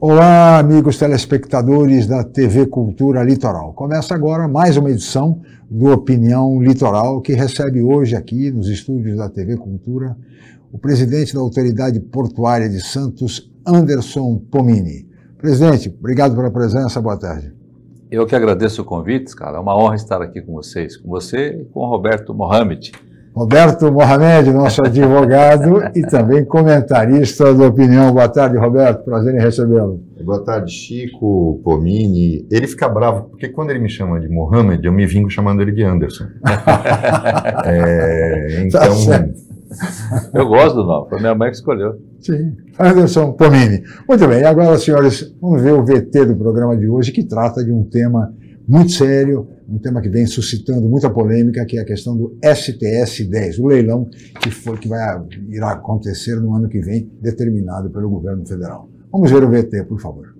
Olá, amigos telespectadores da TV Cultura Litoral. Começa agora mais uma edição do Opinião Litoral, que recebe hoje aqui nos estúdios da TV Cultura o presidente da Autoridade Portuária de Santos, Anderson Pomini. Presidente, obrigado pela presença, boa tarde. Eu que agradeço o convite, cara. É uma honra estar aqui com vocês, com você e com o Roberto Mohamed Roberto Mohamed, nosso advogado e também comentarista do Opinião. Boa tarde, Roberto. Prazer em recebê-lo. Boa tarde, Chico, Pomini. Ele fica bravo, porque quando ele me chama de Mohamed, eu me vingo chamando ele de Anderson. é, tá então. Tá eu gosto do nome, foi minha mãe que escolheu. Sim. Anderson Pomini. Muito bem, agora, senhores, vamos ver o VT do programa de hoje, que trata de um tema muito sério, um tema que vem suscitando muita polêmica, que é a questão do STS-10, o leilão que, foi, que vai, irá acontecer no ano que vem, determinado pelo governo federal. Vamos ver o VT, por favor.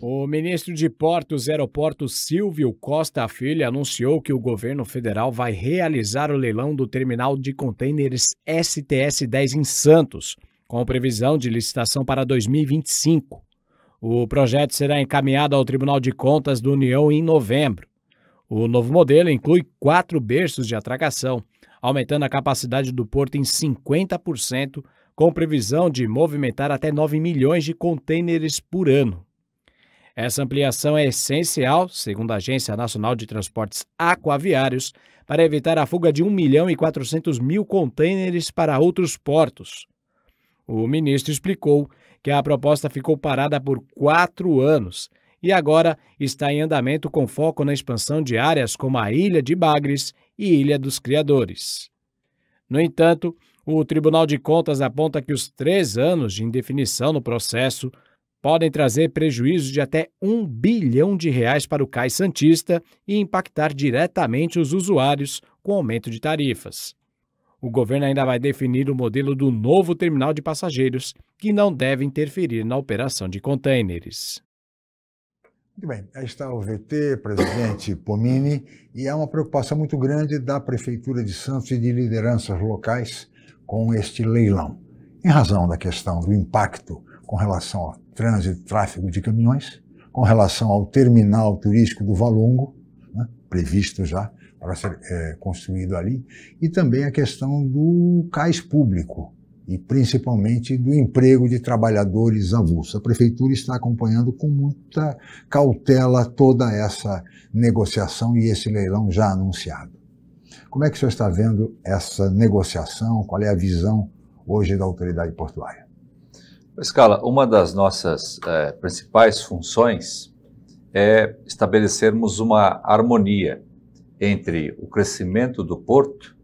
O ministro de Portos e Aeroportos Silvio Costa Filho anunciou que o governo federal vai realizar o leilão do terminal de contêineres STS-10 em Santos, com previsão de licitação para 2025. O projeto será encaminhado ao Tribunal de Contas da União em novembro. O novo modelo inclui quatro berços de atracação, aumentando a capacidade do porto em 50%, com previsão de movimentar até 9 milhões de contêineres por ano. Essa ampliação é essencial, segundo a Agência Nacional de Transportes Aquaviários, para evitar a fuga de 1 milhão e 400 mil contêineres para outros portos. O ministro explicou que a proposta ficou parada por quatro anos e agora está em andamento com foco na expansão de áreas como a Ilha de Bagres e Ilha dos Criadores. No entanto, o Tribunal de Contas aponta que os três anos de indefinição no processo podem trazer prejuízos de até um bilhão de reais para o CAI Santista e impactar diretamente os usuários com aumento de tarifas. O governo ainda vai definir o modelo do novo terminal de passageiros, que não deve interferir na operação de contêineres. Muito bem, aí está o VT, presidente Pomini, e há uma preocupação muito grande da Prefeitura de Santos e de lideranças locais com este leilão. Em razão da questão do impacto com relação ao trânsito e tráfego de caminhões, com relação ao terminal turístico do Valongo, né, previsto já, para ser é, construído ali, e também a questão do cais público e principalmente do emprego de trabalhadores avulsos. A prefeitura está acompanhando com muita cautela toda essa negociação e esse leilão já anunciado. Como é que o senhor está vendo essa negociação? Qual é a visão hoje da autoridade portuária? Escala, uma das nossas é, principais funções é estabelecermos uma harmonia entre o crescimento do porto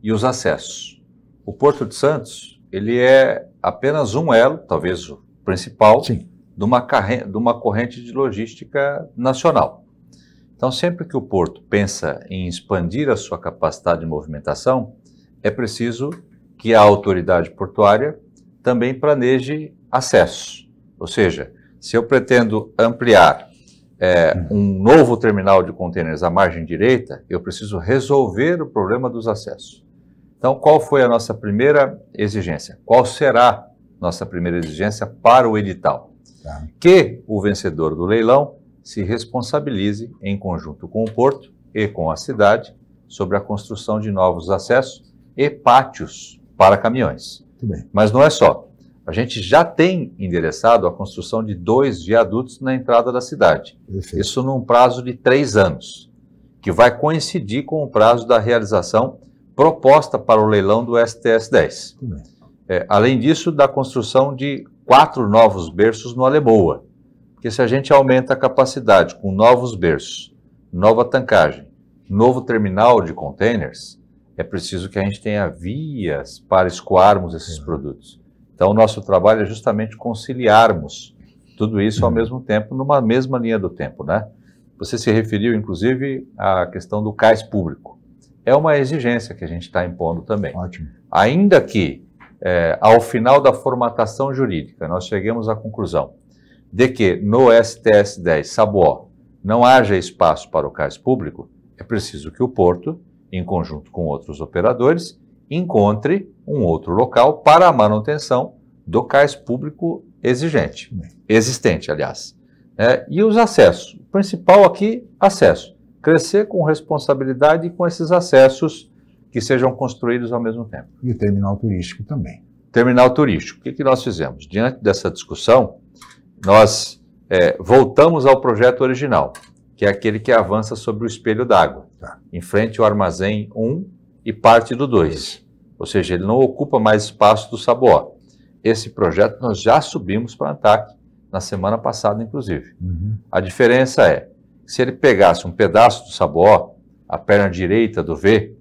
e os acessos. O Porto de Santos, ele é apenas um elo, talvez o principal, Sim. De, uma de uma corrente de logística nacional. Então, sempre que o porto pensa em expandir a sua capacidade de movimentação, é preciso que a autoridade portuária também planeje acessos. Ou seja, se eu pretendo ampliar é, um novo terminal de contêineres à margem direita, eu preciso resolver o problema dos acessos. Então, qual foi a nossa primeira exigência? Qual será nossa primeira exigência para o edital? Tá. Que o vencedor do leilão se responsabilize, em conjunto com o Porto e com a cidade, sobre a construção de novos acessos e pátios para caminhões. Mas não é só. A gente já tem endereçado a construção de dois viadutos na entrada da cidade. Perfeito. Isso num prazo de três anos, que vai coincidir com o prazo da realização proposta para o leilão do STS-10. É, além disso, da construção de quatro novos berços no Alemoa. Porque se a gente aumenta a capacidade com novos berços, nova tancagem, novo terminal de containers, é preciso que a gente tenha vias para escoarmos esses é. produtos. Então, o nosso trabalho é justamente conciliarmos tudo isso ao uhum. mesmo tempo, numa mesma linha do tempo, né? Você se referiu, inclusive, à questão do cais público. É uma exigência que a gente está impondo também. Ótimo. Ainda que, é, ao final da formatação jurídica, nós cheguemos à conclusão de que no STS 10 Sabuó não haja espaço para o cais público, é preciso que o porto, em conjunto com outros operadores, encontre um outro local para a manutenção do cais público exigente, existente, aliás. É, e os acessos. O principal aqui, acesso. Crescer com responsabilidade e com esses acessos que sejam construídos ao mesmo tempo. E o terminal turístico também. Terminal turístico. O que, que nós fizemos? Diante dessa discussão, nós é, voltamos ao projeto original, que é aquele que avança sobre o espelho d'água, tá. em frente ao armazém 1 e parte do 2. Ou seja, ele não ocupa mais espaço do Saboó. Esse projeto nós já subimos para ataque na semana passada, inclusive. Uhum. A diferença é, se ele pegasse um pedaço do Saboó, a perna direita do V,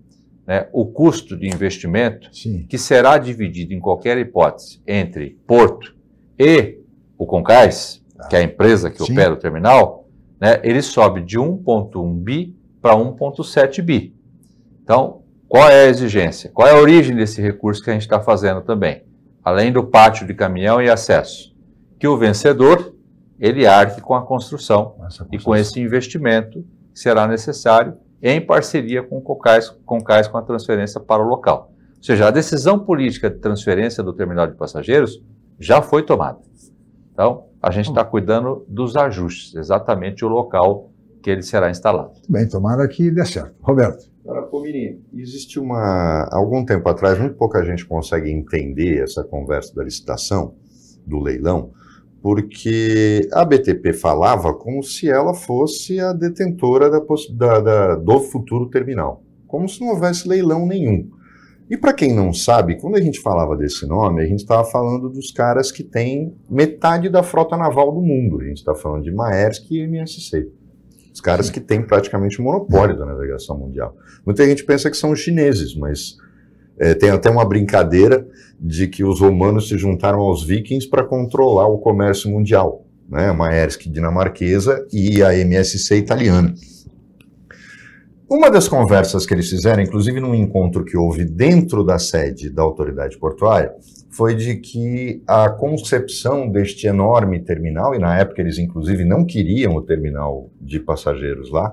né, o custo de investimento, Sim. que será dividido em qualquer hipótese entre Porto e o Concais, ah. que é a empresa que Sim. opera o terminal, né, ele sobe de 1,1 bi para 1,7 bi. Então, qual é a exigência? Qual é a origem desse recurso que a gente está fazendo também? Além do pátio de caminhão e acesso. Que o vencedor, ele arque com a construção, e com esse investimento que será necessário em parceria com o COCAIS, CONCAIS com a transferência para o local. Ou seja, a decisão política de transferência do terminal de passageiros já foi tomada. Então, a gente está cuidando dos ajustes, exatamente o local que ele será instalado. Bem, tomara que dê certo. Roberto. Agora, Pomirinho, existe uma. Algum tempo atrás, muito pouca gente consegue entender essa conversa da licitação, do leilão, porque a BTP falava como se ela fosse a detentora da, da, da, do futuro terminal, como se não houvesse leilão nenhum. E para quem não sabe, quando a gente falava desse nome, a gente estava falando dos caras que têm metade da frota naval do mundo. A gente está falando de Maersk e MSC. Os caras que têm praticamente o monopólio da navegação mundial. Muita gente pensa que são os chineses, mas é, tem até uma brincadeira de que os romanos se juntaram aos vikings para controlar o comércio mundial. Né? Uma Maersk dinamarquesa e a MSC italiana. Uma das conversas que eles fizeram, inclusive num encontro que houve dentro da sede da autoridade portuária, foi de que a concepção deste enorme terminal, e na época eles inclusive não queriam o terminal de passageiros lá,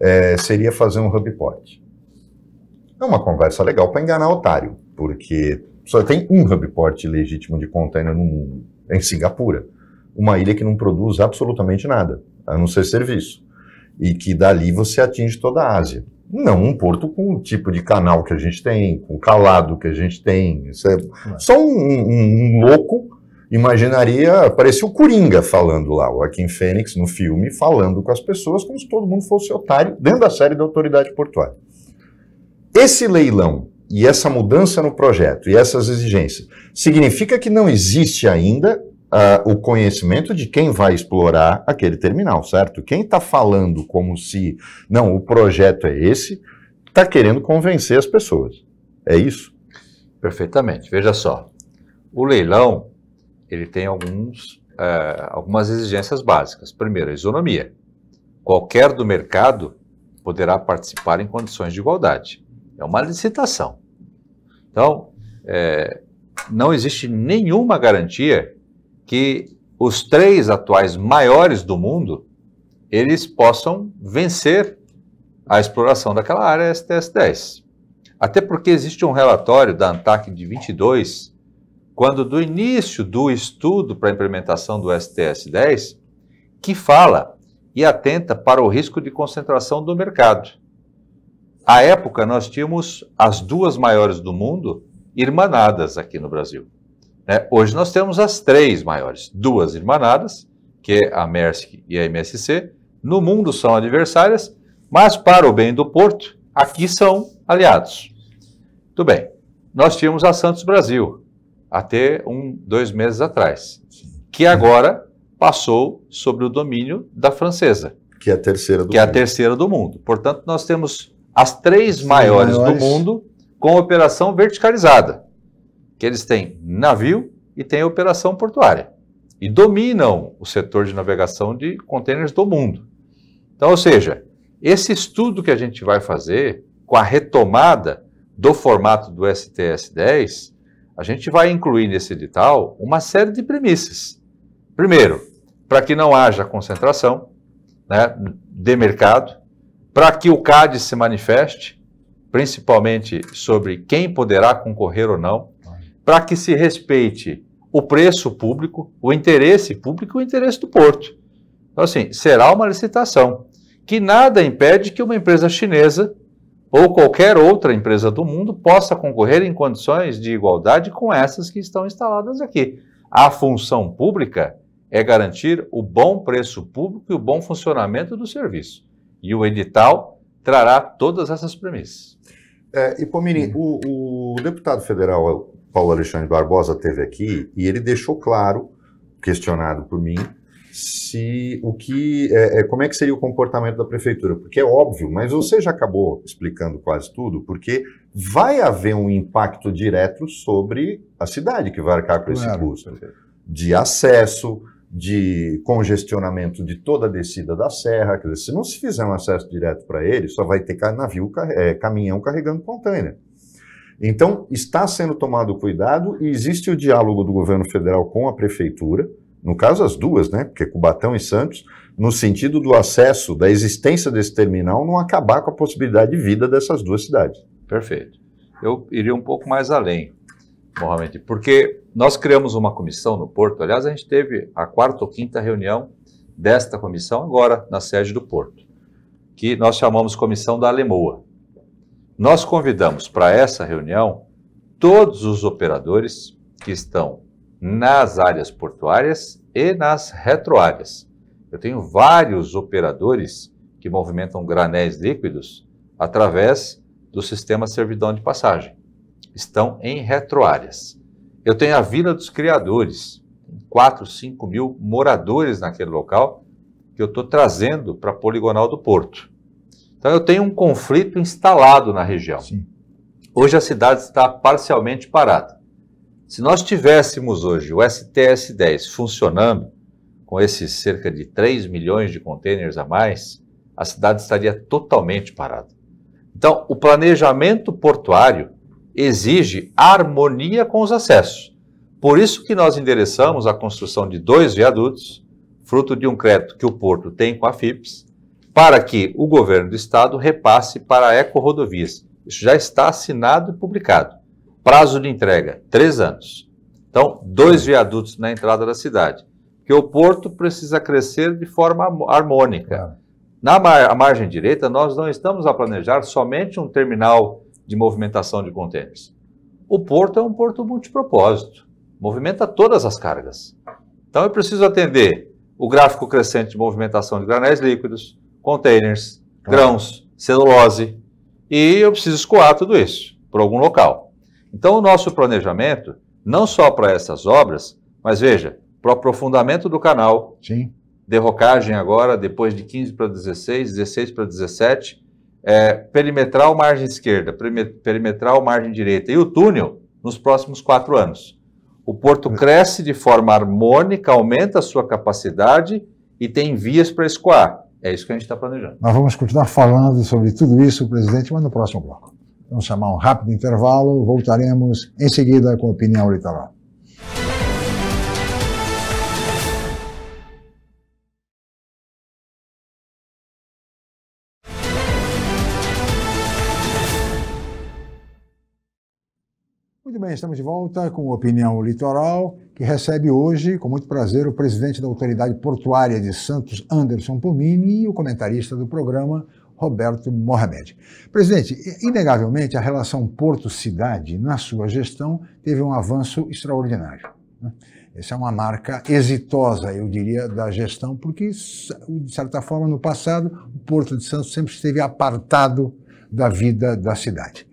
é, seria fazer um hub port. É uma conversa legal para enganar o otário, porque só tem um hub port legítimo de container no mundo, em Singapura, uma ilha que não produz absolutamente nada, a não ser serviço e que dali você atinge toda a Ásia. Não um porto com o tipo de canal que a gente tem, com o calado que a gente tem. Isso é... Só um, um, um louco imaginaria, parecia o Coringa falando lá, o Joaquim Fênix no filme, falando com as pessoas como se todo mundo fosse otário, dentro da série da autoridade portuária. Esse leilão e essa mudança no projeto e essas exigências significa que não existe ainda uh, o conhecimento de quem vai explorar aquele terminal, certo? Quem está falando como se, não, o projeto é esse, está querendo convencer as pessoas. É isso? Perfeitamente. Veja só, o leilão ele tem alguns, uh, algumas exigências básicas. Primeiro, a isonomia. Qualquer do mercado poderá participar em condições de igualdade. É uma licitação. Então, é, não existe nenhuma garantia que os três atuais maiores do mundo eles possam vencer a exploração daquela área STS-10. Até porque existe um relatório da ANTAC de 22, quando do início do estudo para a implementação do STS-10, que fala e atenta para o risco de concentração do mercado. À época, nós tínhamos as duas maiores do mundo irmanadas aqui no Brasil. Né? Hoje nós temos as três maiores, duas irmanadas, que é a MERSC e a MSC. No mundo são adversárias, mas para o bem do Porto, aqui são aliados. Tudo bem. Nós tínhamos a Santos Brasil, até um, dois meses atrás, que agora passou sobre o domínio da francesa. Que é a terceira do que mundo. Que é a terceira do mundo. Portanto, nós temos as três, as três maiores, maiores, do mundo com operação verticalizada que eles têm navio e têm operação portuária. E dominam o setor de navegação de contêineres do mundo. Então, ou seja, esse estudo que a gente vai fazer com a retomada do formato do STS 10, a gente vai incluir nesse edital uma série de premissas. Primeiro, para que não haja concentração né, de mercado, para que o CAD se manifeste, principalmente sobre quem poderá concorrer ou não, para que se respeite o preço público, o interesse público e o interesse do porto. Então, assim, será uma licitação que nada impede que uma empresa chinesa ou qualquer outra empresa do mundo possa concorrer em condições de igualdade com essas que estão instaladas aqui. A função pública é garantir o bom preço público e o bom funcionamento do serviço. E o edital trará todas essas premissas. É, e, Pomini, hum. o, o, deputado federal Paulo Alexandre Barbosa teve aqui e ele deixou claro, questionado por mim, se o que é, é, como é que seria o comportamento da prefeitura, porque é óbvio, mas você já acabou explicando quase tudo, porque vai haver um impacto direto sobre a cidade que vai arcar com esse custo de acesso, de congestionamento de toda a descida da serra, quer dizer, se não se fizer um acesso direto para ele, só vai ter navio, é, caminhão carregando container. Então, está sendo tomado cuidado e existe o diálogo do governo federal com a prefeitura, no caso as duas, né? Porque Cubatão e Santos, no sentido do acesso, da existência desse terminal, não acabar com a possibilidade de vida dessas duas cidades. Perfeito. Eu iria um pouco mais além, Mohamed, porque nós criamos uma comissão no Porto, aliás, a gente teve a quarta ou quinta reunião desta comissão agora, na sede do Porto, que nós chamamos Comissão da Alemoa. Nós convidamos para essa reunião todos os operadores que estão nas áreas portuárias e nas retroáreas. Eu tenho vários operadores que movimentam granéis líquidos através do sistema servidão de passagem. Estão em retroáreas. Eu tenho a Vila dos Criadores, 4, 5 mil moradores naquele local que eu estou trazendo para a Poligonal do Porto. Então eu tenho um conflito instalado na região. Sim. Hoje a cidade está parcialmente parada. Se nós tivéssemos hoje o STS-10 funcionando, com esses cerca de 3 milhões de contêineres a mais, a cidade estaria totalmente parada. Então, o planejamento portuário exige harmonia com os acessos. Por isso que nós endereçamos a construção de dois viadutos, fruto de um crédito que o Porto tem com a FIPS, para que o governo do estado repasse para a Eco Rodovias. Isso já está assinado e publicado. Prazo de entrega: três anos. Então, dois viadutos na entrada da cidade. Que o porto precisa crescer de forma harmônica. Na mar margem direita, nós não estamos a planejar somente um terminal de movimentação de contêineres. O porto é um porto multipropósito, movimenta todas as cargas. Então, eu preciso atender o gráfico crescente de movimentação de granéis líquidos, containers, tá. grãos, celulose, e eu preciso escoar tudo isso para algum local. Então, o nosso planejamento, não só para essas obras, mas veja, para o aprofundamento do canal, Sim. derrocagem agora, depois de 15 para 16, 16 para 17, é, perimetral margem esquerda, perimetral margem direita e o túnel nos próximos quatro anos. O porto cresce de forma harmônica, aumenta a sua capacidade e tem vias para escoar. É isso que a gente está planejando. Nós vamos continuar falando sobre tudo isso, presidente, mas no próximo bloco. Vamos chamar um rápido intervalo, voltaremos em seguida com a opinião literal. Muito bem, estamos de volta com Opinião Litoral, que recebe hoje, com muito prazer, o presidente da Autoridade Portuária de Santos, Anderson Pomini, e o comentarista do programa, Roberto Mohamed. Presidente, inegavelmente a relação Porto-Cidade, na sua gestão, teve um avanço extraordinário. Né? Essa é uma marca exitosa, eu diria, da gestão, porque, de certa forma, no passado, o Porto de Santos sempre esteve apartado da vida da cidade.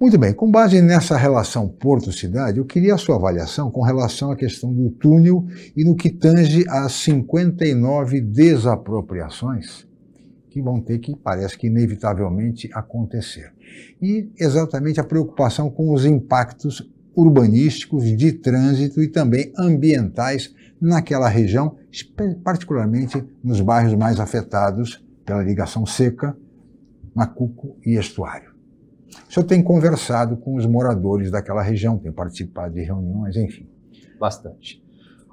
Muito bem, com base nessa relação Porto-Cidade, eu queria a sua avaliação com relação à questão do túnel e no que tange às 59 desapropriações que vão ter que, parece que inevitavelmente, acontecer. E exatamente a preocupação com os impactos urbanísticos, de trânsito e também ambientais naquela região, particularmente nos bairros mais afetados pela ligação seca, Macuco e Estuário. O senhor tem conversado com os moradores daquela região, tem participado de reuniões, enfim. Bastante.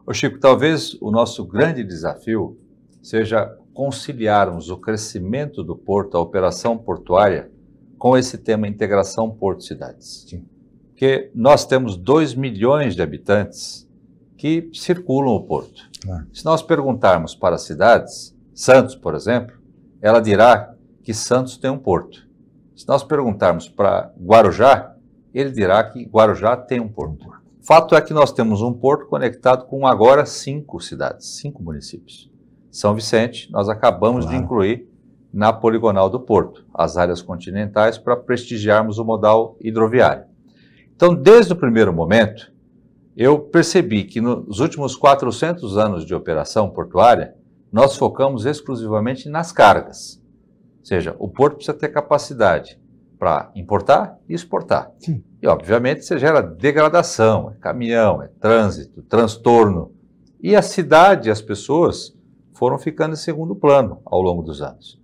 Ô Chico, talvez o nosso grande desafio seja conciliarmos o crescimento do porto, a operação portuária, com esse tema integração porto-cidades. Sim. Porque nós temos 2 milhões de habitantes que circulam o porto. Ah. Se nós perguntarmos para as cidades, Santos, por exemplo, ela dirá que Santos tem um porto. Se nós perguntarmos para Guarujá, ele dirá que Guarujá tem um porto. Fato é que nós temos um porto conectado com agora cinco cidades, cinco municípios. São Vicente, nós acabamos claro. de incluir na poligonal do porto, as áreas continentais, para prestigiarmos o modal hidroviário. Então, desde o primeiro momento, eu percebi que nos últimos 400 anos de operação portuária, nós focamos exclusivamente nas cargas. Ou seja, o porto precisa ter capacidade para importar e exportar. Sim. E, obviamente, você gera degradação, é caminhão, é trânsito, transtorno. E a cidade, as pessoas foram ficando em segundo plano ao longo dos anos.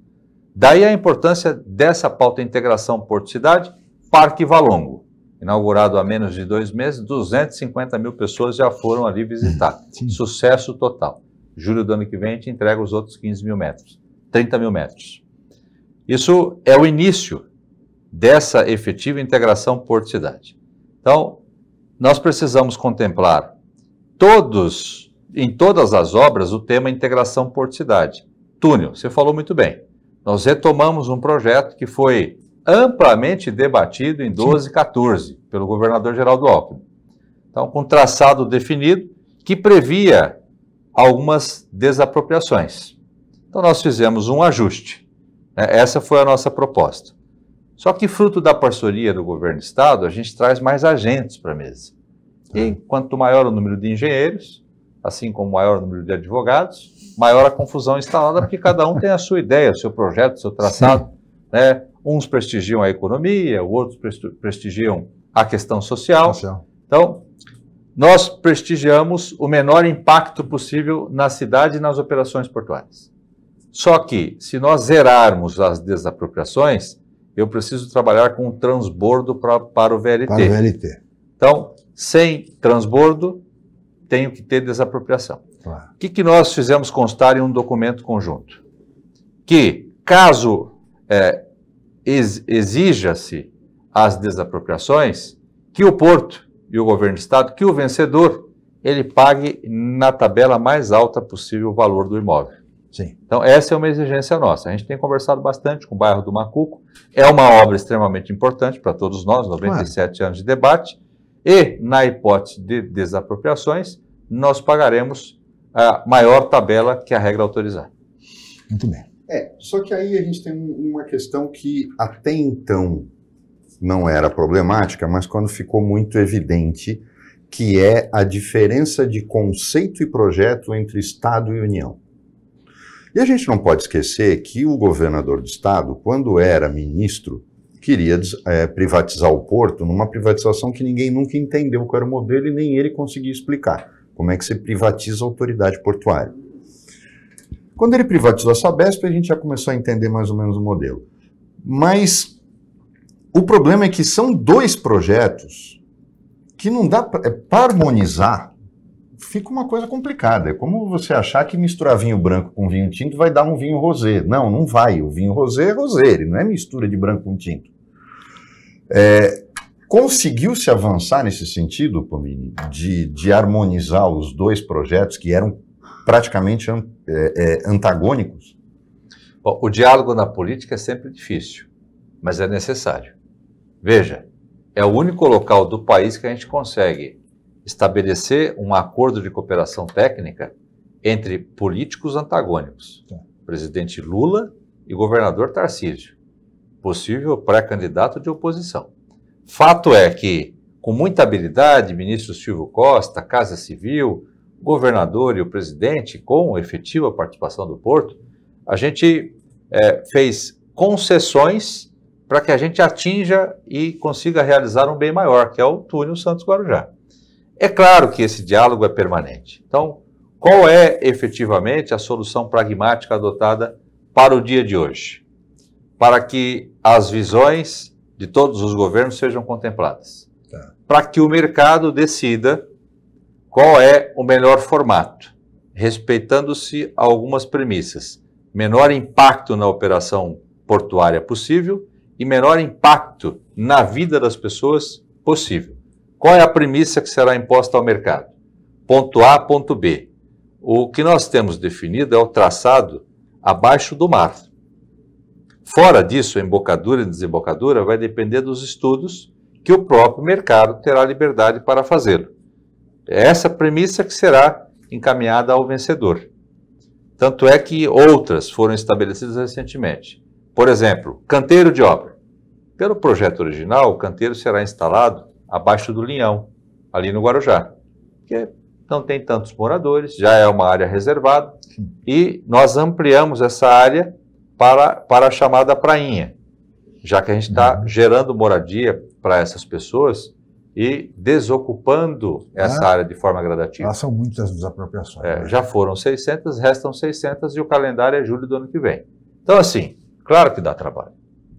Daí a importância dessa pauta de integração porto-cidade, Parque Valongo. Inaugurado há menos de dois meses, 250 mil pessoas já foram ali visitar. Uhum. Sim. Sucesso total. Julho do ano que vem a gente entrega os outros 15 mil metros, 30 mil metros. Isso é o início dessa efetiva integração porto-cidade. Então, nós precisamos contemplar todos, em todas as obras, o tema integração porto-cidade. Túnel, você falou muito bem. Nós retomamos um projeto que foi amplamente debatido em 12 e 14 pelo governador Geraldo Alckmin. Então, com um traçado definido que previa algumas desapropriações. Então, nós fizemos um ajuste. Né? Essa foi a nossa proposta. Só que, fruto da parceria do governo do Estado, a gente traz mais agentes para a mesa. E uhum. quanto maior o número de engenheiros, assim como maior o número de advogados, maior a confusão instalada, porque cada um tem a sua ideia, o seu projeto, o seu traçado. Né? Uns prestigiam a economia, outros prestigiam a questão social. social. Então, nós prestigiamos o menor impacto possível na cidade e nas operações portuárias. Só que, se nós zerarmos as desapropriações, eu preciso trabalhar com transbordo pra, para o VLT. Para o VLT. Então, sem transbordo, tenho que ter desapropriação. Claro. O que, que nós fizemos constar em um documento conjunto? Que, caso é, exija-se as desapropriações, que o Porto e o Governo do Estado, que o vencedor, ele pague na tabela mais alta possível o valor do imóvel. Sim. Então, essa é uma exigência nossa. A gente tem conversado bastante com o bairro do Macuco. É uma obra extremamente importante para todos nós, 97 claro. anos de debate. E, na hipótese de desapropriações, nós pagaremos a maior tabela que a regra autorizar. Muito bem. É, só que aí a gente tem uma questão que até então não era problemática, mas quando ficou muito evidente, que é a diferença de conceito e projeto entre Estado e União. E a gente não pode esquecer que o governador do estado, quando era ministro, queria é, privatizar o porto numa privatização que ninguém nunca entendeu qual era o modelo e nem ele conseguia explicar. Como é que você privatiza a autoridade portuária? Quando ele privatizou a Sabesp, a gente já começou a entender mais ou menos o modelo. Mas o problema é que são dois projetos que não dá para é, harmonizar fica uma coisa complicada. É como você achar que misturar vinho branco com vinho tinto vai dar um vinho rosé. Não, não vai. O vinho rosé é rosé, ele não é mistura de branco com tinto. É, Conseguiu-se avançar nesse sentido, Pomini, de, de, harmonizar os dois projetos que eram praticamente an, é, é, antagônicos? Bom, o diálogo na política é sempre difícil, mas é necessário. Veja, é o único local do país que a gente consegue estabelecer um acordo de cooperação técnica entre políticos antagônicos, tá. presidente Lula e governador Tarcísio, possível pré-candidato de oposição. Fato é que, com muita habilidade, ministro Silvio Costa, Casa Civil, governador e o presidente, com efetiva participação do Porto, a gente é, fez concessões para que a gente atinja e consiga realizar um bem maior, que é o túnel Santos Guarujá. É claro que esse diálogo é permanente. Então, qual é efetivamente a solução pragmática adotada para o dia de hoje? Para que as visões de todos os governos sejam contempladas. Tá. Para que o mercado decida qual é o melhor formato, respeitando-se algumas premissas. Menor impacto na operação portuária possível e menor impacto na vida das pessoas possível. Qual é a premissa que será imposta ao mercado? Ponto A, ponto B. O que nós temos definido é o traçado abaixo do mar. Fora disso, embocadura e desembocadura vai depender dos estudos que o próprio mercado terá liberdade para fazê-lo. É essa premissa que será encaminhada ao vencedor. Tanto é que outras foram estabelecidas recentemente. Por exemplo, canteiro de obra. Pelo projeto original, o canteiro será instalado abaixo do Linhão, ali no Guarujá, que não tem tantos moradores, já é uma área reservada, e nós ampliamos essa área para, para a chamada Prainha, já que a gente está uhum. gerando moradia para essas pessoas e desocupando ah. essa área de forma gradativa. Ah, são muitas desapropriações. É, né? já foram 600, restam 600 e o calendário é julho do ano que vem. Então, assim, claro que dá trabalho.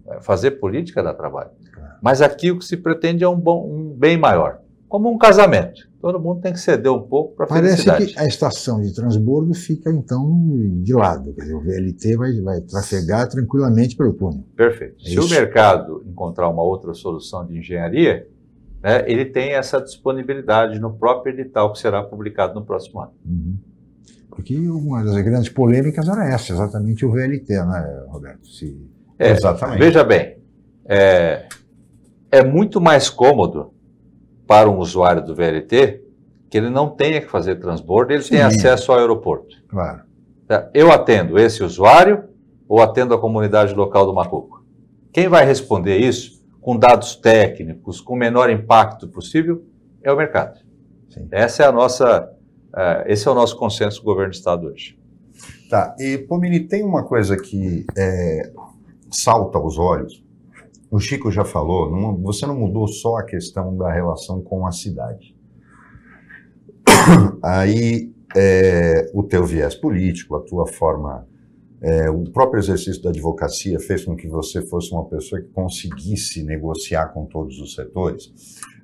É, fazer política dá trabalho. Mas aqui o que se pretende é um, bom, um bem maior, como um casamento. Todo mundo tem que ceder um pouco para a felicidade. Parece que a estação de transbordo fica, então, de lado. Quer dizer, o VLT vai, vai trafegar tranquilamente pelo túnel. Perfeito. É se isso. o mercado encontrar uma outra solução de engenharia, né, ele tem essa disponibilidade no próprio edital que será publicado no próximo ano. Uhum. Porque uma das grandes polêmicas era essa, exatamente o VLT, né, Roberto? Se... É, exatamente. Veja bem, é, é muito mais cômodo para um usuário do VLT que ele não tenha que fazer transbordo, ele tenha tem acesso ao aeroporto. Claro. Tá? Eu atendo esse usuário ou atendo a comunidade local do Macuco? Quem vai responder isso com dados técnicos, com o menor impacto possível, é o mercado. Sim. Essa é a nossa, uh, esse é o nosso consenso do governo do Estado hoje. Tá, e Pomini, tem uma coisa que é, salta aos olhos, o Chico já falou, você não mudou só a questão da relação com a cidade. Aí é, o teu viés político, a tua forma, é, o próprio exercício da advocacia fez com que você fosse uma pessoa que conseguisse negociar com todos os setores.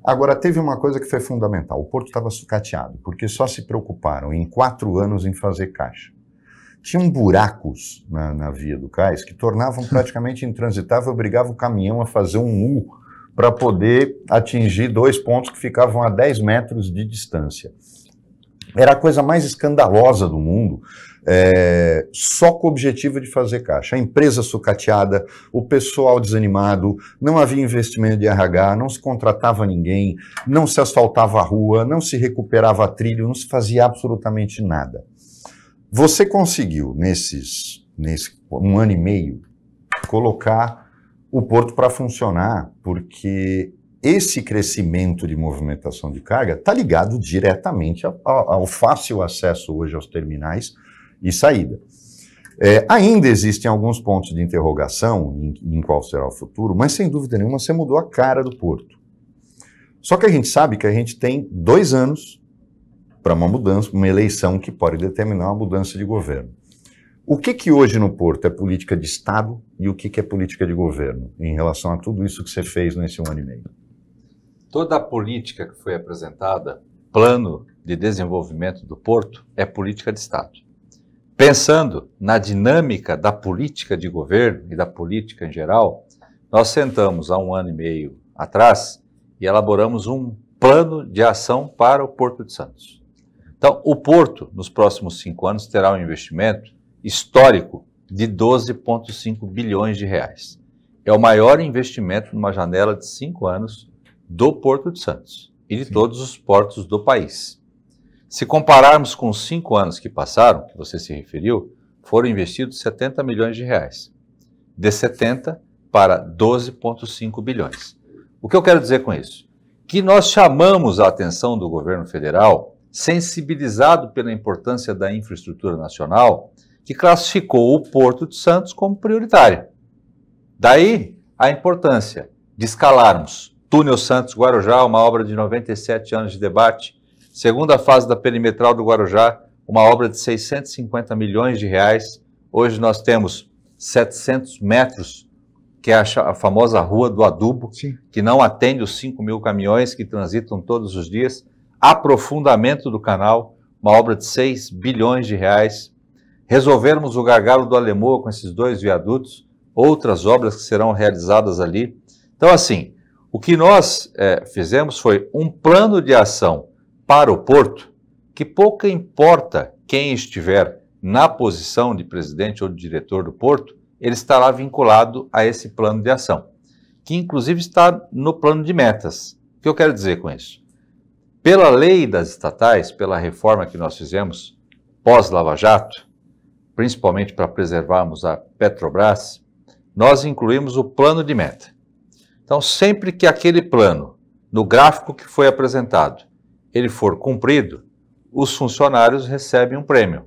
Agora, teve uma coisa que foi fundamental: o Porto estava sucateado, porque só se preocuparam em quatro anos em fazer caixa tinham buracos na, na via do cais que tornavam praticamente intransitável, obrigava o caminhão a fazer um U para poder atingir dois pontos que ficavam a 10 metros de distância. Era a coisa mais escandalosa do mundo, é, só com o objetivo de fazer caixa. A empresa sucateada, o pessoal desanimado, não havia investimento de RH, não se contratava ninguém, não se asfaltava a rua, não se recuperava trilho, não se fazia absolutamente nada. Você conseguiu, nesses, nesse um ano e meio, colocar o porto para funcionar, porque esse crescimento de movimentação de carga está ligado diretamente ao, ao, fácil acesso hoje aos terminais e saída. É, ainda existem alguns pontos de interrogação em, em qual será o futuro, mas sem dúvida nenhuma você mudou a cara do porto. Só que a gente sabe que a gente tem dois anos para uma mudança, uma eleição que pode determinar uma mudança de governo. O que, que hoje no Porto é política de Estado e o que, que é política de governo em relação a tudo isso que você fez nesse um ano e meio? Toda a política que foi apresentada, plano de desenvolvimento do Porto, é política de Estado. Pensando na dinâmica da política de governo e da política em geral, nós sentamos há um ano e meio atrás e elaboramos um plano de ação para o Porto de Santos. Então, o Porto, nos próximos cinco anos, terá um investimento histórico de 12,5 bilhões de reais. É o maior investimento numa janela de cinco anos do Porto de Santos e de Sim. todos os portos do país. Se compararmos com os cinco anos que passaram, que você se referiu, foram investidos 70 milhões de reais. De 70 para 12,5 bilhões. O que eu quero dizer com isso? Que nós chamamos a atenção do governo federal sensibilizado pela importância da infraestrutura nacional, que classificou o Porto de Santos como prioritário. Daí a importância de escalarmos Túnel Santos-Guarujá, uma obra de 97 anos de debate, segunda fase da perimetral do Guarujá, uma obra de 650 milhões de reais. Hoje nós temos 700 metros, que é a, famosa Rua do Adubo, Sim. que não atende os 5 mil caminhões que transitam todos os dias aprofundamento do canal, uma obra de 6 bilhões de reais, resolvermos o gargalo do Alemoa com esses dois viadutos, outras obras que serão realizadas ali. Então, assim, o que nós é, fizemos foi um plano de ação para o Porto, que pouco importa quem estiver na posição de presidente ou de diretor do Porto, ele estará vinculado a esse plano de ação, que inclusive está no plano de metas. O que eu quero dizer com isso? Pela lei das estatais, pela reforma que nós fizemos pós-Lava Jato, principalmente para preservarmos a Petrobras, nós incluímos o plano de meta. Então, sempre que aquele plano, no gráfico que foi apresentado, ele for cumprido, os funcionários recebem um prêmio.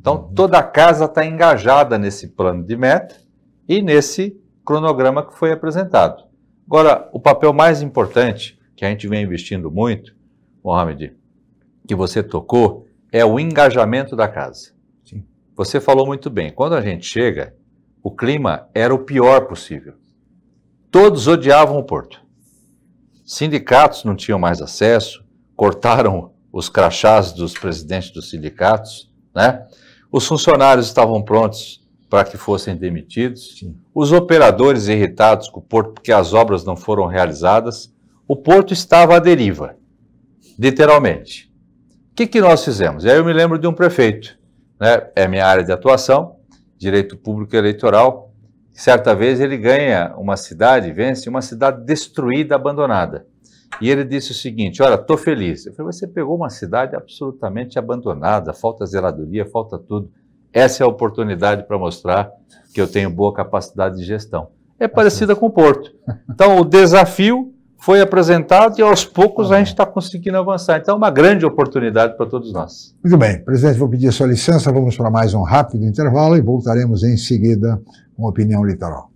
Então, uhum. toda a casa está engajada nesse plano de meta e nesse cronograma que foi apresentado. Agora, o papel mais importante que a gente vem investindo muito Mohamed, que você tocou é o engajamento da casa. Sim. Você falou muito bem. Quando a gente chega, o clima era o pior possível. Todos odiavam o Porto. Sindicatos não tinham mais acesso, cortaram os crachás dos presidentes dos sindicatos, né? Os funcionários estavam prontos para que fossem demitidos, Sim. os operadores irritados com o porto porque as obras não foram realizadas, o porto estava à deriva literalmente. O que, que nós fizemos? E aí eu me lembro de um prefeito, né? é minha área de atuação, direito público eleitoral. Certa vez ele ganha uma cidade, vence uma cidade destruída, abandonada. E ele disse o seguinte: Olha, estou feliz. Eu falei, você pegou uma cidade absolutamente abandonada, falta zeladoria, falta tudo. Essa é a oportunidade para mostrar que eu tenho boa capacidade de gestão. É parecida com o Porto. Então, o desafio foi apresentado e aos poucos tá a gente está conseguindo avançar. Então, é uma grande oportunidade para todos nós. Muito bem. Presidente, vou pedir a sua licença, vamos para mais um rápido intervalo e voltaremos em seguida com Opinião Litoral.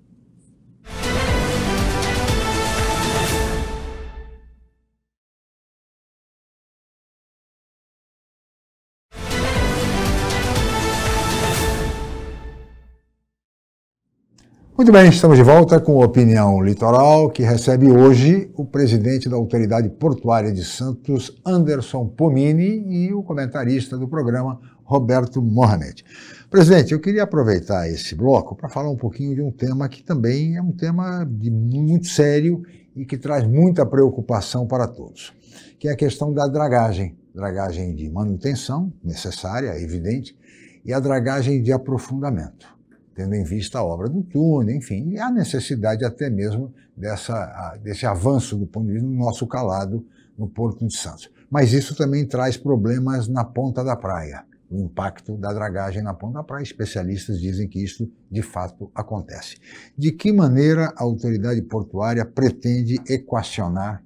Muito bem, estamos de volta com Opinião Litoral, que recebe hoje o presidente da Autoridade Portuária de Santos, Anderson Pomini, e o comentarista do programa, Roberto Mohamed. Presidente, eu queria aproveitar esse bloco para falar um pouquinho de um tema que também é um tema de muito sério e que traz muita preocupação para todos, que é a questão da dragagem, dragagem de manutenção necessária, evidente, e a dragagem de aprofundamento tendo em vista a obra do túnel, enfim, e a necessidade até mesmo dessa, desse avanço do ponto de vista do nosso calado no Porto de Santos. Mas isso também traz problemas na ponta da praia, o impacto da dragagem na ponta da praia. Especialistas dizem que isso de fato acontece. De que maneira a autoridade portuária pretende equacionar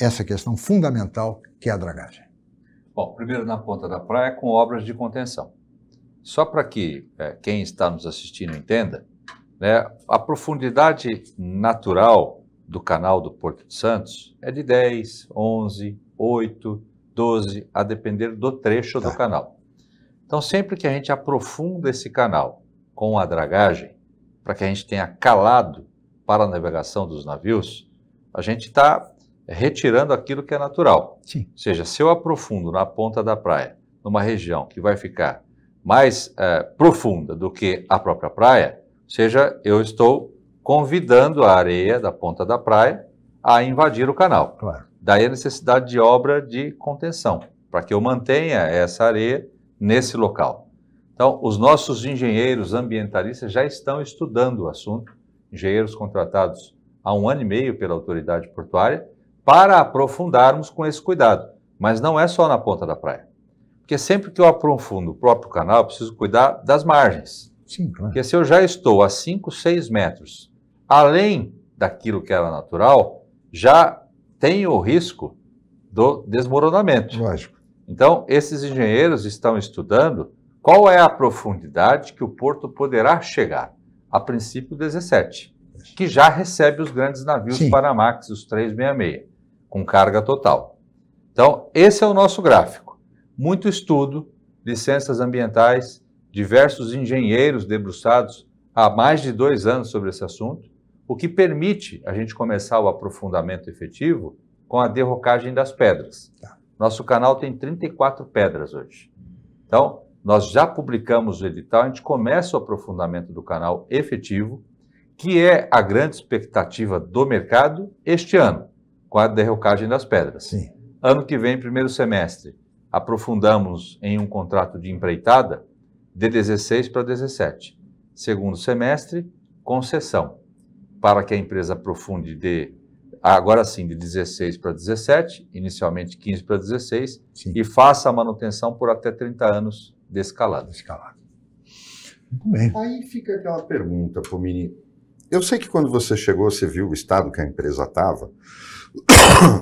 essa questão fundamental que é a dragagem? Bom, primeiro na ponta da praia com obras de contenção. Só para que é, quem está nos assistindo entenda, né, a profundidade natural do canal do Porto de Santos é de 10, 11, 8, 12, a depender do trecho tá. do canal. Então, sempre que a gente aprofunda esse canal com a dragagem, para que a gente tenha calado para a navegação dos navios, a gente está retirando aquilo que é natural. Sim. Ou seja, se eu aprofundo na ponta da praia, numa região que vai ficar mais é, profunda do que a própria praia, ou seja, eu estou convidando a areia da ponta da praia a invadir o canal. Claro. Daí a necessidade de obra de contenção, para que eu mantenha essa areia nesse local. Então, os nossos engenheiros ambientalistas já estão estudando o assunto, engenheiros contratados há um ano e meio pela autoridade portuária, para aprofundarmos com esse cuidado. Mas não é só na ponta da praia. Porque sempre que eu aprofundo o próprio canal, eu preciso cuidar das margens. Sim, claro. Porque se eu já estou a 5, 6 metros além daquilo que era natural, já tem o risco do desmoronamento. Lógico. Então, esses engenheiros estão estudando qual é a profundidade que o porto poderá chegar. A princípio, 17, que já recebe os grandes navios Sim. Panamax, os 366, com carga total. Então, esse é o nosso gráfico muito estudo, licenças ambientais, diversos engenheiros debruçados há mais de dois anos sobre esse assunto, o que permite a gente começar o aprofundamento efetivo com a derrocagem das pedras. Tá. Nosso canal tem 34 pedras hoje. Então, nós já publicamos o edital, a gente começa o aprofundamento do canal efetivo, que é a grande expectativa do mercado este ano, com a derrocagem das pedras. Sim. Ano que vem, primeiro semestre, aprofundamos em um contrato de empreitada de 16 para 17. Segundo semestre, concessão, para que a empresa aprofunde de agora sim de 16 para 17, inicialmente 15 para 16, sim. e faça a manutenção por até 30 anos de escalada. escalada. Muito bem. Aí fica aquela pergunta, mini. Eu sei que quando você chegou, você viu o estado que a empresa estava,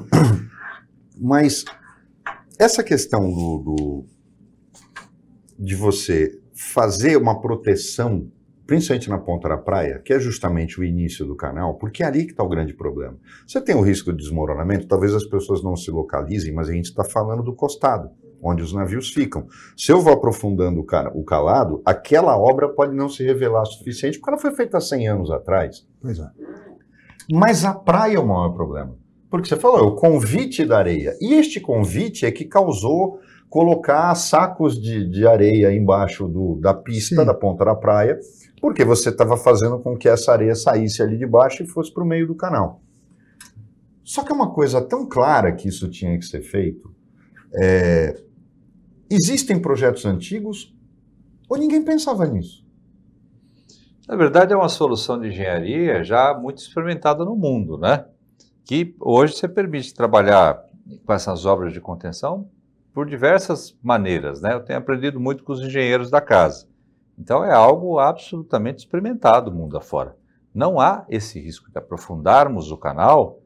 mas essa questão do, do, de você fazer uma proteção, principalmente na ponta da praia, que é justamente o início do canal, porque é ali que está o grande problema. Você tem o risco de desmoronamento, talvez as pessoas não se localizem, mas a gente está falando do costado, onde os navios ficam. Se eu vou aprofundando o, cara, o calado, aquela obra pode não se revelar suficiente, porque ela foi feita há 100 anos atrás. Pois é. Mas a praia é o maior problema porque você falou, é o convite da areia. E este convite é que causou colocar sacos de, de areia embaixo do, da pista, Sim. da ponta da praia, porque você estava fazendo com que essa areia saísse ali de baixo e fosse para o meio do canal. Só que é uma coisa tão clara que isso tinha que ser feito. É, existem projetos antigos ou ninguém pensava nisso? Na verdade, é uma solução de engenharia já muito experimentada no mundo, né? que hoje você permite trabalhar com essas obras de contenção por diversas maneiras, né? Eu tenho aprendido muito com os engenheiros da casa. Então é algo absolutamente experimentado mundo afora. Não há esse risco de aprofundarmos o canal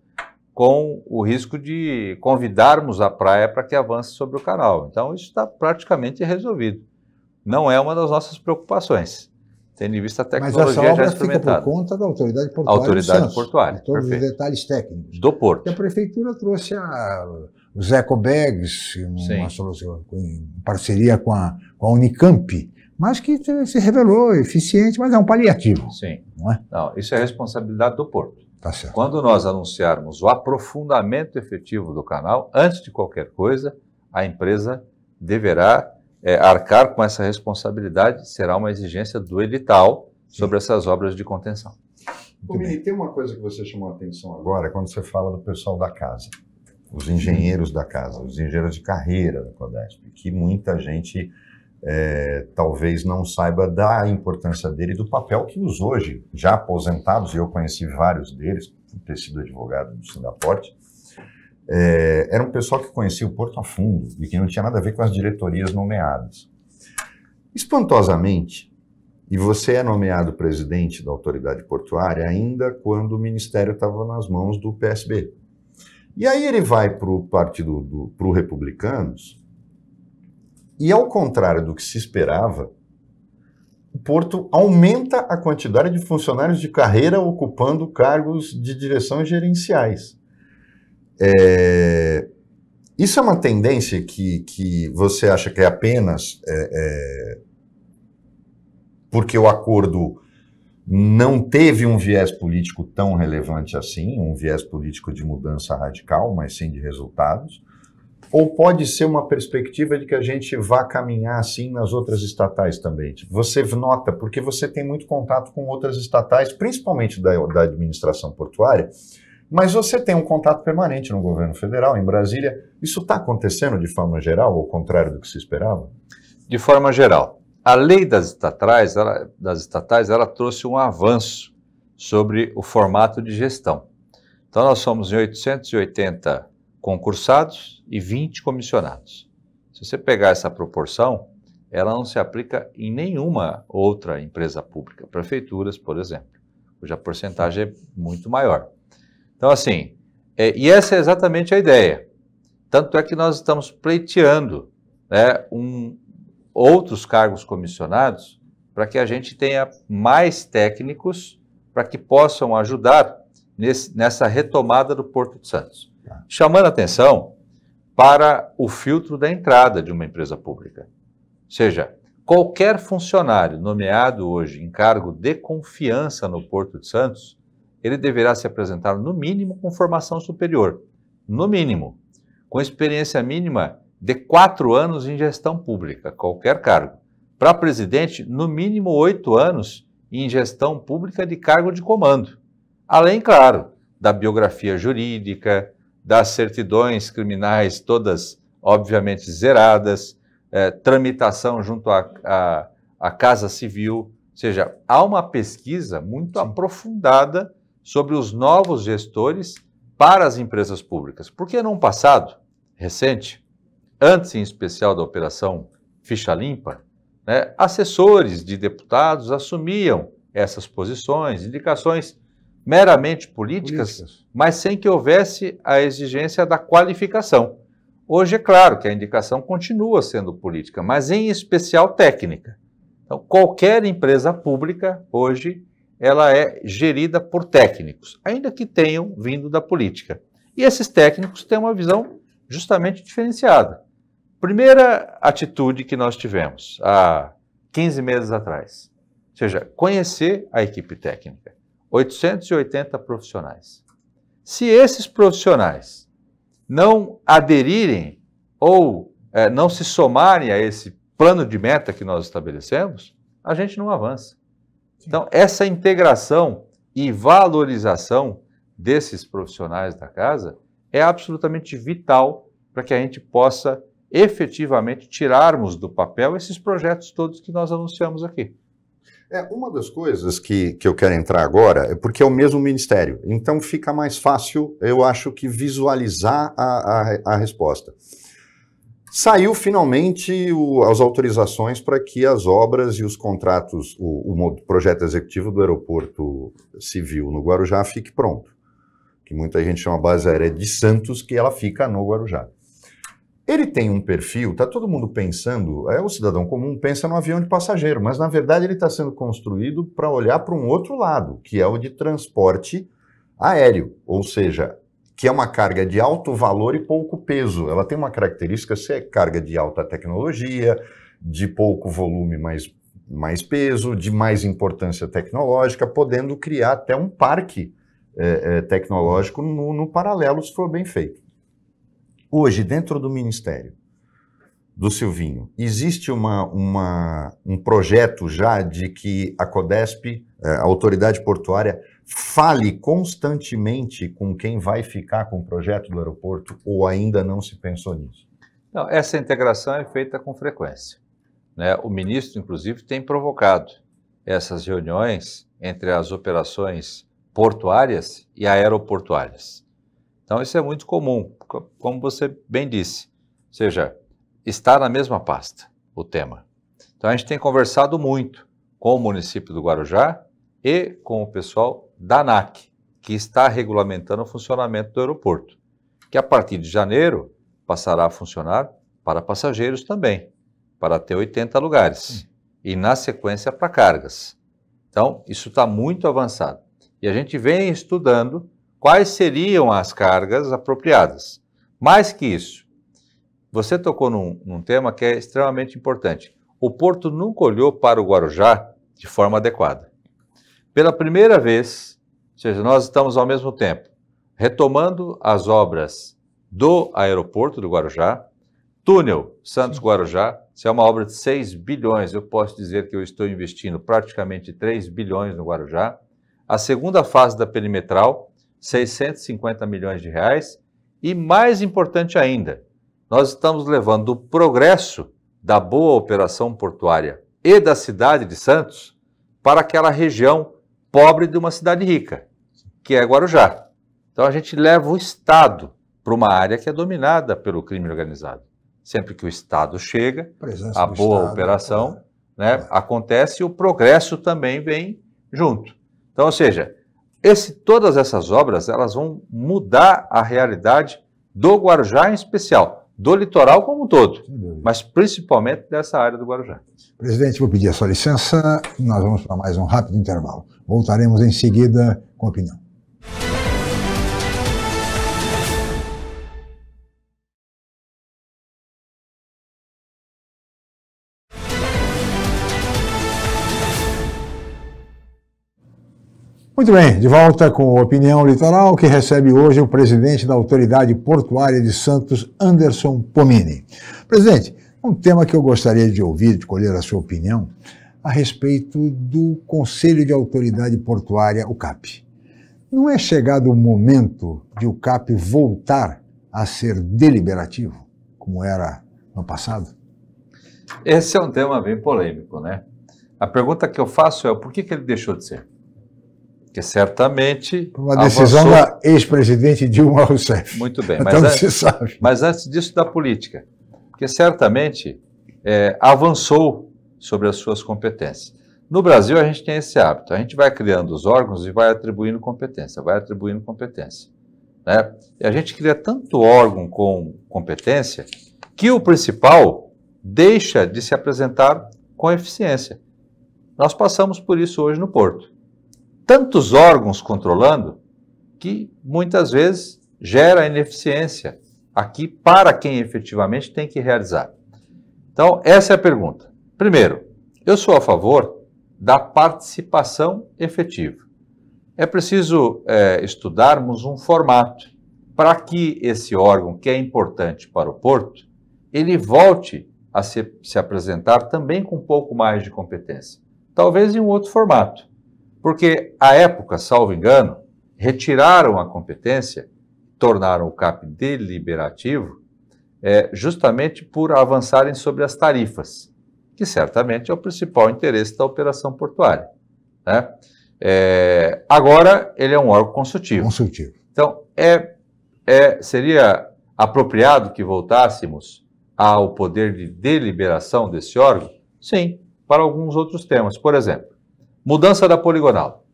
com o risco de convidarmos a praia para que avance sobre o canal. Então isso está praticamente resolvido. Não é uma das nossas preocupações tendo em vista a tecnologia Mas essa obra já experimentada. Fica por conta da autoridade portuária. autoridade Santos, portuária. Todos perfeito. os detalhes técnicos. Do porto. a prefeitura trouxe a, os ecobags, uma solução em parceria com a, com a Unicamp, mas que se revelou eficiente, mas é um paliativo. Sim. Não é? Não, isso é responsabilidade do porto. Tá certo. Quando nós anunciarmos o aprofundamento efetivo do canal, antes de qualquer coisa, a empresa deverá é, arcar com essa responsabilidade será uma exigência do edital sobre essas obras de contenção. Mini, tem uma coisa que você chamou a atenção agora, quando você fala do pessoal da casa, os engenheiros da casa, os engenheiros de carreira da Codesp, que muita gente é, talvez não saiba da importância dele e do papel que os hoje, já aposentados, e eu conheci vários deles, por ter sido advogado do Sindaporte, é, era um pessoal que conhecia o Porto a fundo e que não tinha nada a ver com as diretorias nomeadas. Espantosamente, e você é nomeado presidente da autoridade portuária ainda quando o ministério estava nas mãos do PSB. E aí ele vai para o partido do pro Republicanos e ao contrário do que se esperava, o Porto aumenta a quantidade de funcionários de carreira ocupando cargos de direção gerenciais. É, isso é uma tendência que, que você acha que é apenas é, é, porque o acordo não teve um viés político tão relevante assim, um viés político de mudança radical, mas sim de resultados? Ou pode ser uma perspectiva de que a gente vá caminhar assim nas outras estatais também? Tipo, você nota, porque você tem muito contato com outras estatais, principalmente da, da administração portuária, mas você tem um contato permanente no governo federal, em Brasília. Isso está acontecendo de forma geral, ao contrário do que se esperava? De forma geral. A lei das estatais, ela, das estatais, ela trouxe um avanço sobre o formato de gestão. Então, nós somos em 880 concursados e 20 comissionados. Se você pegar essa proporção, ela não se aplica em nenhuma outra empresa pública, prefeituras, por exemplo, cuja porcentagem é muito maior. Então, assim, é, e essa é exatamente a ideia. Tanto é que nós estamos pleiteando né, um, outros cargos comissionados para que a gente tenha mais técnicos para que possam ajudar nesse, nessa retomada do Porto de Santos. Tá. Chamando atenção para o filtro da entrada de uma empresa pública. Ou seja, qualquer funcionário nomeado hoje em cargo de confiança no Porto de Santos ele deverá se apresentar no mínimo com formação superior, no mínimo, com experiência mínima de quatro anos em gestão pública, qualquer cargo. Para presidente, no mínimo oito anos em gestão pública de cargo de comando. Além, claro, da biografia jurídica, das certidões criminais, todas obviamente zeradas, é, tramitação junto à Casa Civil. Ou seja, há uma pesquisa muito Sim. aprofundada sobre os novos gestores para as empresas públicas. Porque num passado recente, antes em especial da operação Ficha Limpa, né, assessores de deputados assumiam essas posições, indicações meramente políticas, políticas, mas sem que houvesse a exigência da qualificação. Hoje é claro que a indicação continua sendo política, mas em especial técnica. Então, qualquer empresa pública hoje ela é gerida por técnicos, ainda que tenham vindo da política. E esses técnicos têm uma visão justamente diferenciada. Primeira atitude que nós tivemos há 15 meses atrás, ou seja, conhecer a equipe técnica, 880 profissionais. Se esses profissionais não aderirem ou é, não se somarem a esse plano de meta que nós estabelecemos, a gente não avança. Então, essa integração e valorização desses profissionais da casa é absolutamente vital para que a gente possa efetivamente tirarmos do papel esses projetos todos que nós anunciamos aqui. É, uma das coisas que, que eu quero entrar agora é porque é o mesmo ministério, então fica mais fácil, eu acho, que visualizar a, a, a resposta. Saiu finalmente o, as autorizações para que as obras e os contratos, o, o, projeto executivo do aeroporto civil no Guarujá fique pronto. Que muita gente chama base aérea de Santos, que ela fica no Guarujá. Ele tem um perfil, está todo mundo pensando, é o cidadão comum pensa no avião de passageiro, mas na verdade ele está sendo construído para olhar para um outro lado, que é o de transporte aéreo, ou seja, que é uma carga de alto valor e pouco peso. Ela tem uma característica ser carga de alta tecnologia, de pouco volume, mas mais peso, de mais importância tecnológica, podendo criar até um parque é, é, tecnológico no, no paralelo, se for bem feito. Hoje, dentro do Ministério do Silvinho, existe uma, uma um projeto já de que a CODESP, é, a Autoridade Portuária, Fale constantemente com quem vai ficar com o projeto do aeroporto ou ainda não se pensou nisso? Não, essa integração é feita com frequência. Né? O ministro, inclusive, tem provocado essas reuniões entre as operações portuárias e aeroportuárias. Então, isso é muito comum, como você bem disse. Ou seja, está na mesma pasta o tema. Então, a gente tem conversado muito com o município do Guarujá e com o pessoal da ANAC, que está regulamentando o funcionamento do aeroporto, que a partir de janeiro passará a funcionar para passageiros também, para até 80 lugares, hum. e na sequência para cargas. Então, isso está muito avançado. E a gente vem estudando quais seriam as cargas apropriadas. Mais que isso, você tocou num, num tema que é extremamente importante. O porto nunca olhou para o Guarujá de forma adequada. Pela primeira vez, ou seja, nós estamos ao mesmo tempo retomando as obras do aeroporto do Guarujá, túnel Santos-Guarujá, isso é uma obra de 6 bilhões, eu posso dizer que eu estou investindo praticamente 3 bilhões no Guarujá. A segunda fase da perimetral, 650 milhões de reais. E mais importante ainda, nós estamos levando o progresso da boa operação portuária e da cidade de Santos para aquela região pobre de uma cidade rica, que é Guarujá. Então a gente leva o Estado para uma área que é dominada pelo crime organizado. Sempre que o Estado chega, a boa Estado, operação é. Né, é. acontece e o progresso também vem junto. Então, ou seja, esse, todas essas obras elas vão mudar a realidade do Guarujá em especial do litoral como um todo, mas principalmente dessa área do Guarujá. Presidente, vou pedir a sua licença, nós vamos para mais um rápido intervalo. Voltaremos em seguida com a opinião. Muito bem, de volta com a Opinião Litoral, que recebe hoje o presidente da Autoridade Portuária de Santos, Anderson Pomini. Presidente, um tema que eu gostaria de ouvir, de colher a sua opinião, a respeito do Conselho de Autoridade Portuária, o CAP. Não é chegado o momento de o CAP voltar a ser deliberativo, como era no passado? Esse é um tema bem polêmico, né? A pergunta que eu faço é por que, que ele deixou de ser? que certamente. Uma decisão avançou... da ex-presidente Dilma Rousseff. Muito bem, então, mas, antes, sabe. mas antes disso, da política, que certamente é, avançou sobre as suas competências. No Brasil, a gente tem esse hábito: a gente vai criando os órgãos e vai atribuindo competência, vai atribuindo competência. Né? E a gente cria tanto órgão com competência que o principal deixa de se apresentar com eficiência. Nós passamos por isso hoje no Porto tantos órgãos controlando que muitas vezes gera ineficiência aqui para quem efetivamente tem que realizar. Então, essa é a pergunta. Primeiro, eu sou a favor da participação efetiva. É preciso é, estudarmos um formato para que esse órgão, que é importante para o porto, ele volte a se, se apresentar também com um pouco mais de competência, talvez em um outro formato. Porque, à época, salvo engano, retiraram a competência, tornaram o CAP deliberativo, é, justamente por avançarem sobre as tarifas, que certamente é o principal interesse da operação portuária. Né? É, agora, ele é um órgão consultivo. Consultivo. Então, é, é, seria apropriado que voltássemos ao poder de deliberação desse órgão? Sim, para alguns outros temas. Por exemplo, Mudança da poligonal.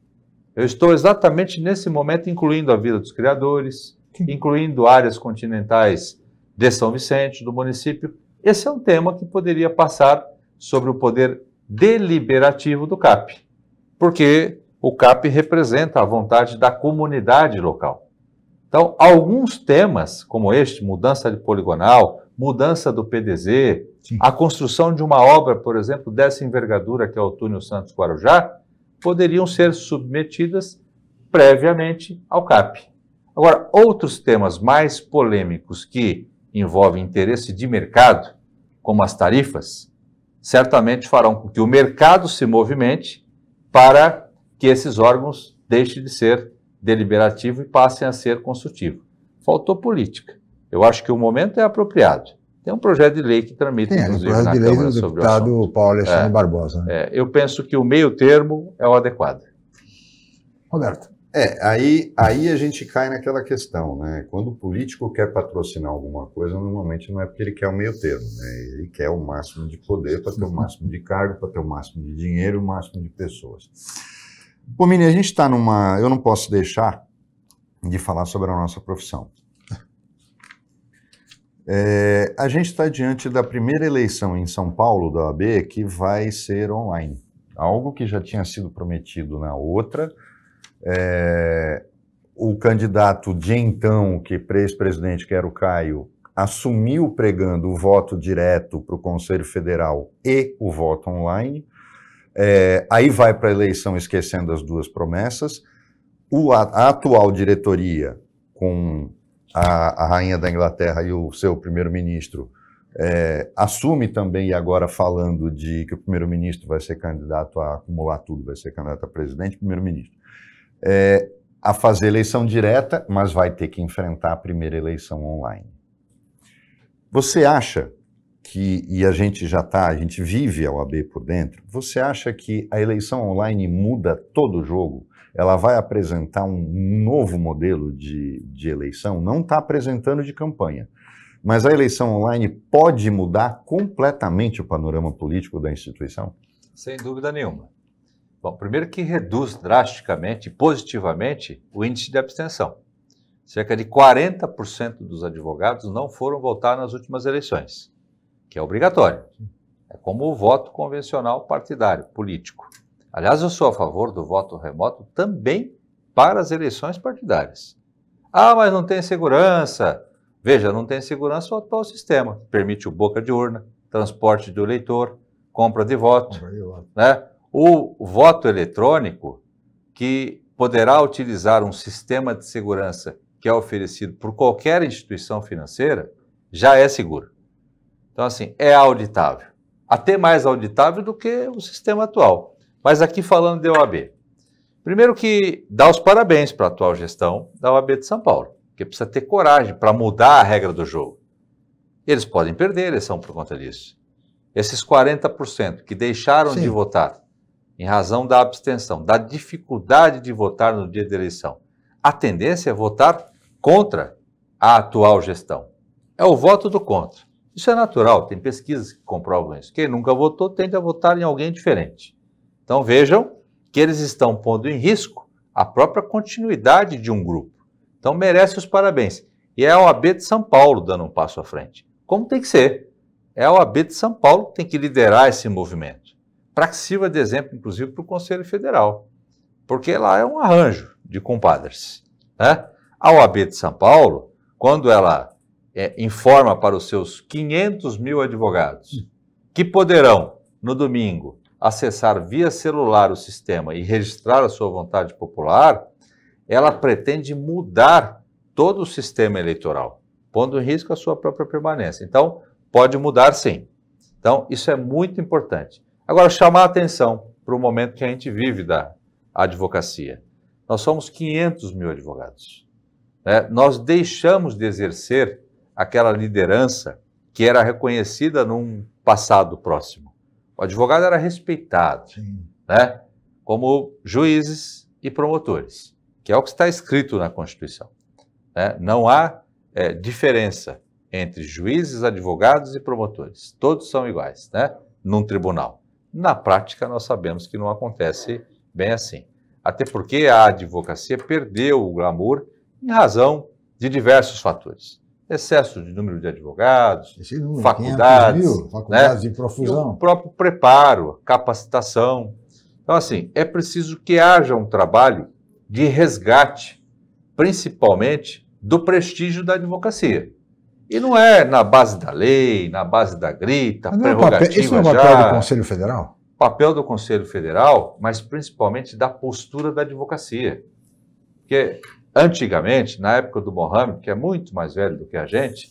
Eu estou exatamente nesse momento incluindo a Vila dos Criadores, Sim. incluindo áreas continentais de São Vicente, do município. Esse é um tema que poderia passar sobre o poder deliberativo do CAP, porque o CAP representa a vontade da comunidade local. Então, alguns temas, como este, mudança de poligonal, mudança do PDZ, Sim. a construção de uma obra, por exemplo, dessa envergadura que é o túnel Santos Guarujá, poderiam ser submetidas previamente ao CAP. Agora, outros temas mais polêmicos que envolvem interesse de mercado, como as tarifas, certamente farão com que o mercado se movimente para que esses órgãos deixem de ser deliberativo e passem a ser consultivo. Faltou política. Eu acho que o momento é apropriado. Tem um projeto de lei que tramita, Sim, inclusive, é, na de lei Câmara do sobre deputado o Paulo Alexandre é, Barbosa. Né? É, eu penso que o meio termo é o adequado. Roberto. É, aí, aí a gente cai naquela questão, né? Quando o político quer patrocinar alguma coisa, normalmente não é porque ele quer o meio termo, né? Ele quer o máximo de poder para ter o máximo de cargo, para ter o máximo de dinheiro, o máximo de pessoas. Pô, Mini, a gente está numa... Eu não posso deixar de falar sobre a nossa profissão. É, a gente está diante da primeira eleição em São Paulo da OAB que vai ser online. Algo que já tinha sido prometido na outra. É, o candidato de então, que ex-presidente, que era o Caio, assumiu pregando o voto direto para o Conselho Federal e o voto online. É, aí vai para a eleição esquecendo as duas promessas. O, a, a atual diretoria, com a, a rainha da Inglaterra e o seu primeiro-ministro é, assume também, agora falando de que o primeiro-ministro vai ser candidato a acumular tudo, vai ser candidato a presidente, primeiro-ministro, é, a fazer eleição direta, mas vai ter que enfrentar a primeira eleição online. Você acha que, e a gente já está, a gente vive a OAB por dentro, você acha que a eleição online muda todo o jogo? ela vai apresentar um novo modelo de, de eleição, não está apresentando de campanha. Mas a eleição online pode mudar completamente o panorama político da instituição? Sem dúvida nenhuma. Bom, primeiro que reduz drasticamente, positivamente, o índice de abstenção. Cerca de 40% dos advogados não foram votar nas últimas eleições, que é obrigatório. É como o voto convencional partidário, político. Aliás, eu sou a favor do voto remoto também para as eleições partidárias. Ah, mas não tem segurança. Veja, não tem segurança o atual sistema. Permite o boca de urna, transporte do eleitor, compra de voto. Compra de voto. Né? O voto eletrônico, que poderá utilizar um sistema de segurança que é oferecido por qualquer instituição financeira, já é seguro. Então, assim, é auditável. Até mais auditável do que o sistema atual. Mas aqui falando de OAB. Primeiro que dá os parabéns para a atual gestão da OAB de São Paulo, que precisa ter coragem para mudar a regra do jogo. Eles podem perder a eleição por conta disso. Esses 40% que deixaram Sim. de votar em razão da abstenção, da dificuldade de votar no dia da eleição, a tendência é votar contra a atual gestão. É o voto do contra. Isso é natural, tem pesquisas que comprovam isso. Quem nunca votou tende a votar em alguém diferente. Então vejam que eles estão pondo em risco a própria continuidade de um grupo. Então merece os parabéns. E é a OAB de São Paulo dando um passo à frente. Como tem que ser. É a OAB de São Paulo que tem que liderar esse movimento. Para que sirva de exemplo, inclusive, para o Conselho Federal. Porque lá é um arranjo de compadres. Né? A OAB de São Paulo, quando ela é, informa para os seus 500 mil advogados que poderão, no domingo, acessar via celular o sistema e registrar a sua vontade popular, ela pretende mudar todo o sistema eleitoral, pondo em risco a sua própria permanência. Então, pode mudar sim. Então, isso é muito importante. Agora, chamar a atenção para o momento que a gente vive da advocacia. Nós somos 500 mil advogados. Né? Nós deixamos de exercer aquela liderança que era reconhecida num passado próximo. O advogado era respeitado, Sim. né? Como juízes e promotores, que é o que está escrito na Constituição. Né? Não há é, diferença entre juízes, advogados e promotores. Todos são iguais, né? Num tribunal. Na prática, nós sabemos que não acontece bem assim. Até porque a advocacia perdeu o glamour em razão de diversos fatores excesso de número de advogados, número, faculdades, mil, né? faculdades né? em profusão. O próprio preparo, capacitação. Então, assim, é preciso que haja um trabalho de resgate, principalmente do prestígio da advocacia. E não é na base da lei, na base da grita, mas é prerrogativa é Isso não é o papel do Conselho Federal? Papel do Conselho Federal, mas principalmente da postura da advocacia. Porque Antigamente, na época do Mohammed, que é muito mais velho do que a gente,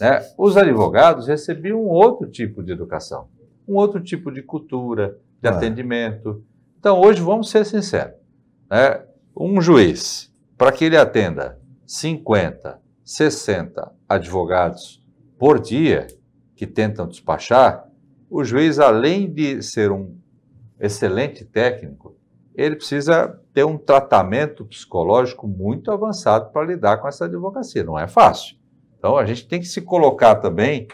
né, os advogados recebiam um outro tipo de educação, um outro tipo de cultura, de ah. atendimento. Então, hoje, vamos ser sinceros: né, um juiz, para que ele atenda 50, 60 advogados por dia que tentam despachar, o juiz, além de ser um excelente técnico, ele precisa ter um tratamento psicológico muito avançado para lidar com essa advocacia. Não é fácil. Então, a gente tem que se colocar também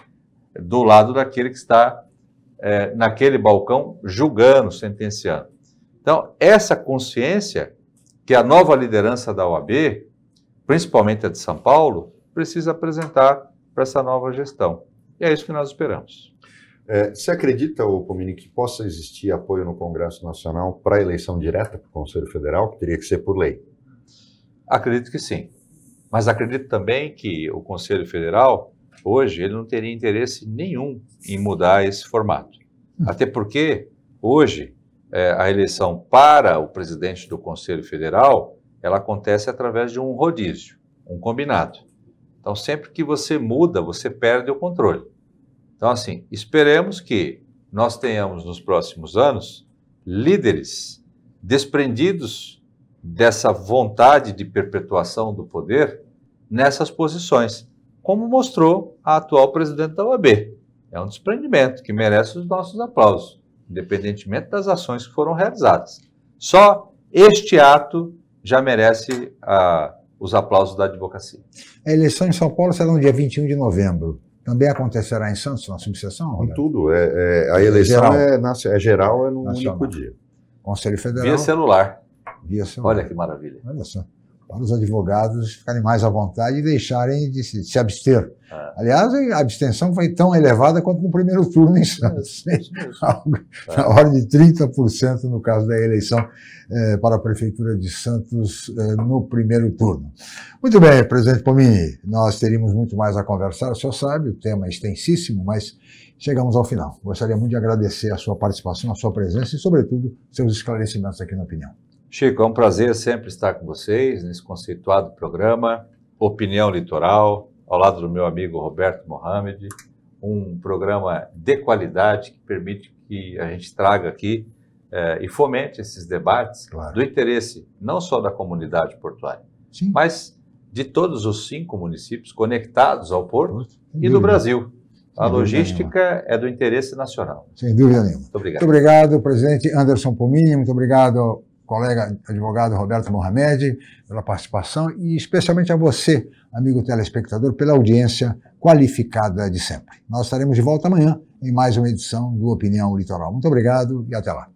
do lado daquele que está é, naquele balcão julgando, sentenciando. Então, essa consciência que a nova liderança da OAB, principalmente a de São Paulo, precisa apresentar para essa nova gestão. E é isso que nós esperamos. É, você acredita, Comini, que possa existir apoio no Congresso Nacional para a eleição direta para o Conselho Federal, que teria que ser por lei? Acredito que sim. Mas acredito também que o Conselho Federal, hoje, ele não teria interesse nenhum em mudar esse formato. Hum. Até porque, hoje, é, a eleição para o presidente do Conselho Federal, ela acontece através de um rodízio, um combinado. Então, sempre que você muda, você perde o controle. Então, assim, esperemos que nós tenhamos nos próximos anos líderes desprendidos dessa vontade de perpetuação do poder nessas posições, como mostrou a atual presidente da OAB. É um desprendimento que merece os nossos aplausos, independentemente das ações que foram realizadas. Só este ato já merece ah, os aplausos da advocacia. A eleição em São Paulo será no dia 21 de novembro. Também acontecerá em Santos, na subseção? Roberto? Em tudo. É, é a eleição geral. É, é geral, é num Nacional. único dia. Conselho Federal. Via celular. Via celular. Olha que maravilha. Olha só para os advogados ficarem mais à vontade e deixarem de se, de se abster. É. Aliás, a abstenção foi tão elevada quanto no primeiro turno em Santos. É, é, Na ordem de 30% no caso da eleição eh, para a Prefeitura de Santos eh, no primeiro turno. Muito bem, presidente Pomini, nós teríamos muito mais a conversar, o senhor sabe, o tema é extensíssimo, mas chegamos ao final. Gostaria muito de agradecer a sua participação, a sua presença e, sobretudo, seus esclarecimentos aqui na opinião. Chico, é um prazer sempre estar com vocês nesse conceituado programa Opinião Litoral, ao lado do meu amigo Roberto Mohamed, um programa de qualidade que permite que a gente traga aqui eh, e fomente esses debates claro. do interesse não só da comunidade portuária, Sim. mas de todos os cinco municípios conectados ao porto e do Brasil. A logística é do interesse nacional. Sem dúvida nenhuma. Muito obrigado. Muito obrigado, presidente Anderson Pomini. Muito obrigado colega advogado Roberto Mohamed, pela participação e especialmente a você, amigo telespectador, pela audiência qualificada de sempre. Nós estaremos de volta amanhã em mais uma edição do Opinião Litoral. Muito obrigado e até lá.